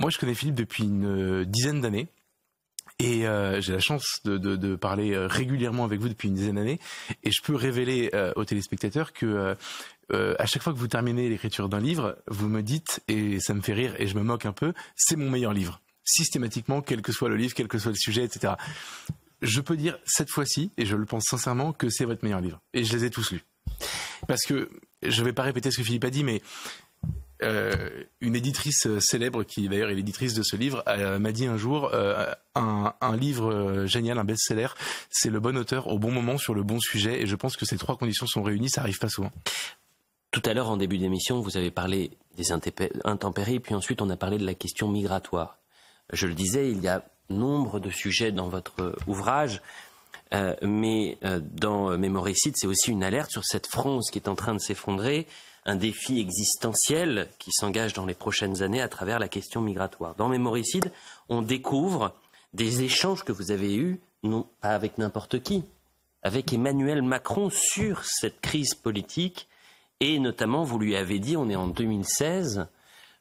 Moi, je connais Philippe depuis une euh, dizaine d'années. Et euh, j'ai la chance de, parler euh, régulièrement avec vous depuis une dizaine d'années. Et je peux révéler aux téléspectateurs que à chaque fois que vous terminez l'écriture d'un livre, vous me dites, et ça me fait rire et je me moque un peu, c'est mon meilleur livre. Systématiquement, quel que soit le livre, quel que soit le sujet, etc. Je peux dire cette fois-ci, et je le pense sincèrement, que c'est votre meilleur livre. Et je les ai tous lus. Parce que, je ne vais pas répéter ce que Philippe a dit, mais euh, une éditrice célèbre, qui d'ailleurs est l'éditrice de ce livre, euh, m'a dit un jour euh, un, livre génial, un best-seller, c'est le bon auteur au bon moment sur le bon sujet. Et je pense que ces trois conditions sont réunies, ça arrive pas souvent. Tout à l'heure, en début d'émission, vous avez parlé des intempéries, puis ensuite on a parlé de la question migratoire. Je le disais, il y a nombre de sujets dans votre ouvrage. mais dans Mémoricide, c'est aussi une alerte sur cette France qui est en train de s'effondrer, un défi existentiel qui s'engage dans les prochaines années à travers la question migratoire. Dans Mémoricide, on découvre des échanges que vous avez eus, non pas avec n'importe qui, avec Emmanuel Macron sur cette crise politique, et notamment vous lui avez dit, on est en 2016,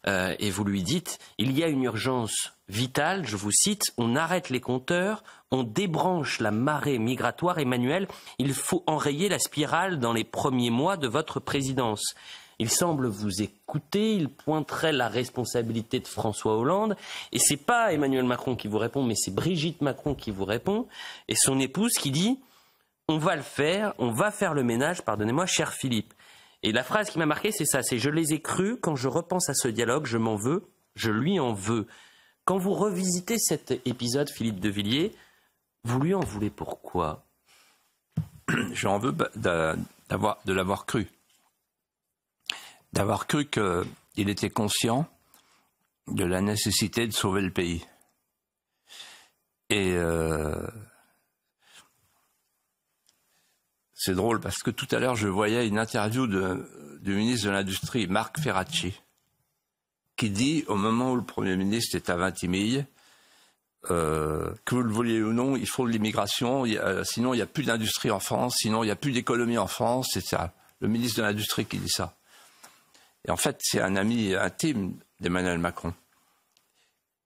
euh, et vous lui dites, il y a une urgence vitale, je vous cite, on arrête les compteurs, on débranche la marée migratoire, Emmanuel, il faut enrayer la spirale dans les premiers mois de votre présidence. Il semble vous écouter, il pointerait la responsabilité de François Hollande, et c'est pas Emmanuel Macron qui vous répond, mais c'est Brigitte Macron qui vous répond, et son épouse qui dit, on va le faire, on va faire le ménage, pardonnez-moi, cher Philippe. Et la phrase qui m'a marqué, c'est ça, c'est je les ai crus, quand je repense à ce dialogue, je m'en veux, je lui en veux. Quand vous revisitez cet épisode, Philippe de Villiers, vous lui en voulez pourquoi J'en veux d'avoir, de l'avoir cru. D'avoir cru qu'il était conscient de la nécessité de sauver le pays. Et euh, C'est drôle parce que tout à l'heure, je voyais une interview du ministre de l'Industrie, Marc Ferracci, qui dit au moment où le Premier ministre est à Vintimille, euh, que vous le vouliez ou non, il faut de l'immigration, euh, sinon il n'y a plus d'industrie en France, sinon il n'y a plus d'économie en France, etc. Le ministre de l'Industrie qui dit ça. Et en fait, c'est un ami intime d'Emmanuel Macron.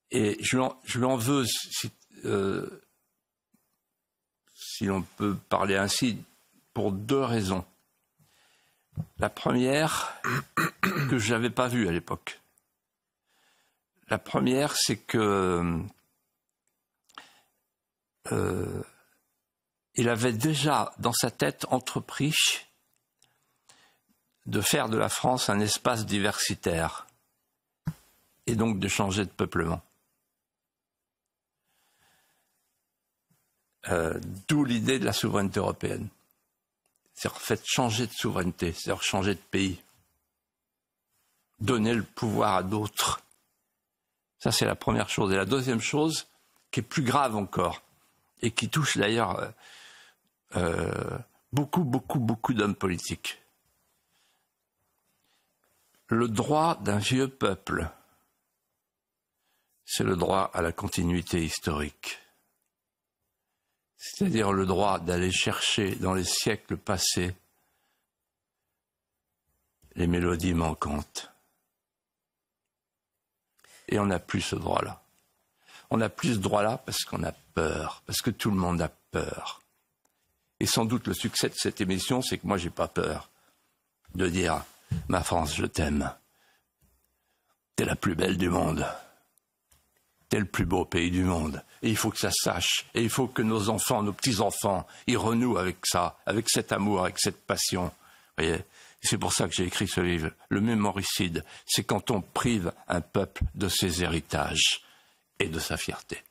Et je l'en veux, si, euh, si l'on peut parler ainsi, pour deux raisons. La première, que je n'avais pas vue à l'époque. La première, c'est que euh, il avait déjà dans sa tête entrepris de faire de la France un espace diversitaire et donc de changer de peuplement. Euh, d'où l'idée de la souveraineté européenne cest à changer de souveraineté, cest changer de pays. Donner le pouvoir à d'autres. Ça, c'est la première chose. Et la deuxième chose, qui est plus grave encore, et qui touche d'ailleurs euh, euh, beaucoup, beaucoup, beaucoup d'hommes politiques. Le droit d'un vieux peuple, c'est le droit à la continuité historique c'est-à-dire le droit d'aller chercher dans les siècles passés les mélodies manquantes. Et on n'a plus ce droit-là. On n'a plus ce droit-là parce qu'on a peur, parce que tout le monde a peur. Et sans doute le succès de cette émission, c'est que moi, j'ai pas peur de dire, ma France, je t'aime. T'es la plus belle du monde. C'est le plus beau pays du monde. Et il faut que ça sache. Et il faut que nos enfants, nos petits-enfants, y renouent avec ça, avec cet amour, avec cette passion. voyez c'est pour ça que j'ai écrit ce livre. Le mémoricide, c'est quand on prive un peuple de ses héritages et de sa fierté.